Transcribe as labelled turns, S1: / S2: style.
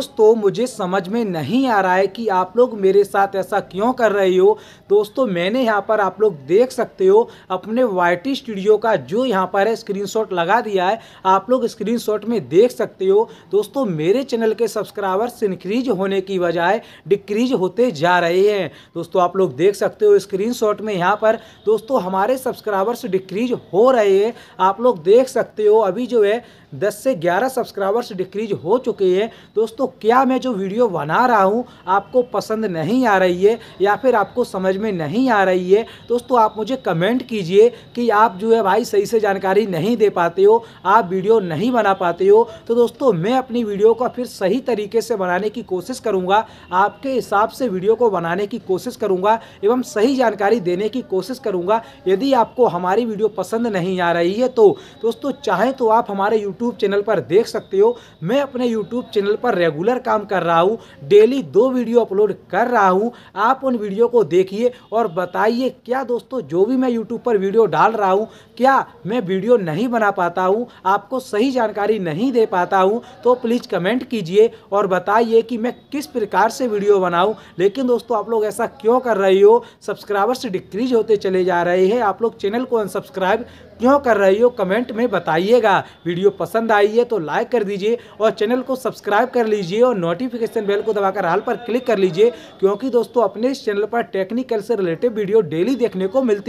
S1: दोस्तों मुझे समझ में नहीं आ रहा है कि आप लोग मेरे साथ ऐसा क्यों कर रहे हो दोस्तों मैंने यहाँ पर आप लोग देख सकते हो अपने वाई स्टूडियो का जो यहाँ पर है स्क्रीनशॉट लगा दिया है आप लोग स्क्रीनशॉट में देख सकते हो दोस्तों मेरे चैनल के सब्सक्राइबर्स इंक्रीज होने की बजाय डिक्रीज होते जा रहे हैं दोस्तों आप लोग देख सकते हो स्क्रीन में यहाँ पर दोस्तों हमारे सब्सक्राइबर्स डिक्रीज हो रहे हैं आप लोग देख सकते हो अभी जो है दस से ग्यारह सब्सक्राइबर्स डिक्रीज हो चुके हैं दोस्तों क्या मैं जो वीडियो बना रहा हूँ आपको पसंद नहीं आ रही है या फिर आपको समझ में नहीं आ रही है दोस्तों आप मुझे कमेंट कीजिए कि आप जो है भाई सही से जानकारी नहीं दे पाते हो आप वीडियो नहीं बना पाते हो तो दोस्तों मैं अपनी वीडियो को फिर सही तरीके से बनाने की कोशिश करूँगा आपके हिसाब से वीडियो को बनाने की कोशिश करूँगा एवं सही जानकारी देने की कोशिश करूँगा यदि आपको हमारी वीडियो पसंद नहीं आ रही है तो दोस्तों चाहें तो आप हमारे यूट्यूब यूट्यूब चैनल पर देख सकते हो मैं अपने यूट्यूब चैनल पर रेगुलर काम कर रहा हूँ डेली दो वीडियो अपलोड कर रहा हूँ आप उन वीडियो को देखिए और बताइए क्या दोस्तों जो भी मैं यूट्यूब पर वीडियो डाल रहा हूँ क्या मैं वीडियो नहीं बना पाता हूँ आपको सही जानकारी नहीं दे पाता हूँ तो प्लीज़ कमेंट कीजिए और बताइए कि मैं किस प्रकार से वीडियो बनाऊँ लेकिन दोस्तों आप लोग ऐसा क्यों कर रहे हो सब्सक्राइबर्स डिक्रीज होते चले जा रहे हैं आप लोग चैनल को अनसब्सक्राइब क्यों कर रही हो कमेंट में बताइएगा वीडियो पसंद आई है तो लाइक कर दीजिए और चैनल को सब्सक्राइब कर लीजिए और नोटिफिकेशन बेल को दबाकर हाल पर क्लिक कर लीजिए क्योंकि दोस्तों अपने इस चैनल पर टेक्निकल से रिलेटेड वीडियो डेली देखने को मिलती है